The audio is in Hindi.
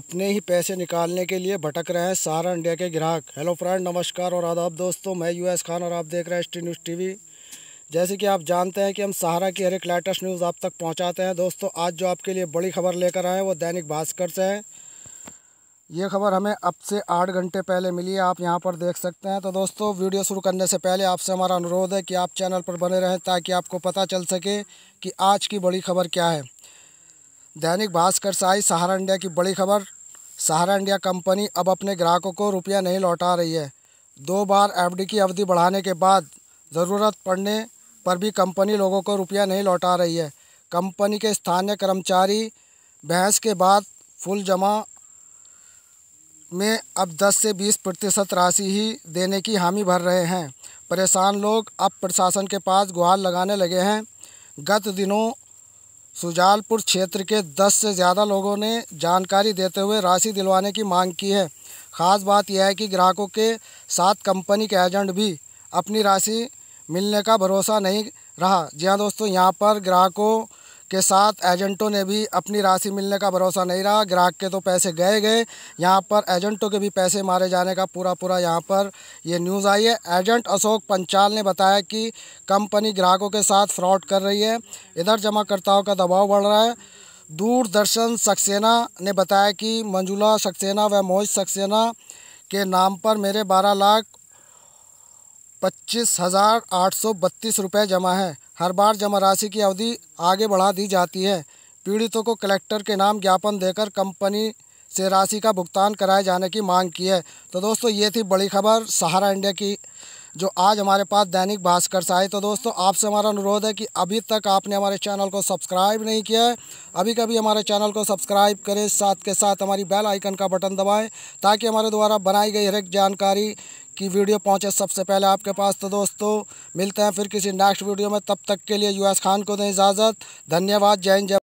अपने ही पैसे निकालने के लिए भटक रहे हैं सारा इंडिया के ग्राहक हेलो फ्रेंड नमस्कार और आदाब दोस्तों मैं यूएस खान और आप देख रहे हैं एस न्यूज़ टीवी जैसे कि आप जानते हैं कि हम सहारा की हर एक लेटेस्ट न्यूज़ आप तक पहुंचाते हैं दोस्तों आज जो आपके लिए बड़ी खबर लेकर आए हैं वो दैनिक भास्कर से है ये खबर हमें अब से आठ घंटे पहले मिली है आप यहाँ पर देख सकते हैं तो दोस्तों वीडियो शुरू करने से पहले आपसे हमारा अनुरोध है कि आप चैनल पर बने रहें ताकि आपको पता चल सके कि आज की बड़ी खबर क्या है दैनिक भास्कर से आई सहारा इंडिया की बड़ी खबर सहारा इंडिया कंपनी अब अपने ग्राहकों को रुपया नहीं लौटा रही है दो बार एफडी की अवधि बढ़ाने के बाद ज़रूरत पड़ने पर भी कंपनी लोगों को रुपया नहीं लौटा रही है कंपनी के स्थानीय कर्मचारी बहस के बाद फुल जमा में अब 10 से 20 प्रतिशत राशि ही देने की हामी भर रहे हैं परेशान लोग अब प्रशासन के पास गुहार लगाने लगे हैं गत दिनों सुजालपुर क्षेत्र के 10 से ज़्यादा लोगों ने जानकारी देते हुए राशि दिलवाने की मांग की है ख़ास बात यह है कि ग्राहकों के साथ कंपनी के एजेंट भी अपनी राशि मिलने का भरोसा नहीं रहा जी हाँ दोस्तों यहाँ पर ग्राहकों के साथ एजेंटों ने भी अपनी राशि मिलने का भरोसा नहीं रहा ग्राहक के तो पैसे गए गए यहाँ पर एजेंटों के भी पैसे मारे जाने का पूरा पूरा यहाँ पर ये न्यूज़ आई है एजेंट अशोक पंचाल ने बताया कि कंपनी ग्राहकों के साथ फ्रॉड कर रही है इधर जमाकर्ताओं का दबाव बढ़ रहा है दूरदर्शन सक्सेना ने बताया कि मंजुला सक्सेना व मोहित सक्सेना के नाम पर मेरे बारह लाख पच्चीस हज़ार आठ सौ बत्तीस रुपये जमा हैं हर बार जमा राशि की अवधि आगे बढ़ा दी जाती है पीड़ितों को कलेक्टर के नाम ज्ञापन देकर कंपनी से राशि का भुगतान कराए जाने की मांग की है तो दोस्तों ये थी बड़ी खबर सहारा इंडिया की जो आज हमारे पास दैनिक भास्कर से आई तो दोस्तों आपसे हमारा अनुरोध है कि अभी तक आपने हमारे चैनल को सब्सक्राइब नहीं किया है अभी कभी हमारे चैनल को सब्सक्राइब करें साथ के साथ हमारी बेल आइकन का बटन दबाएं ताकि हमारे द्वारा बनाई गई हर एक जानकारी की वीडियो पहुंचे सबसे पहले आपके पास तो दोस्तों मिलते हैं फिर किसी नेक्स्ट वीडियो में तब तक के लिए यूएस खान को दें इजाज़त धन्यवाद जय हिंद जय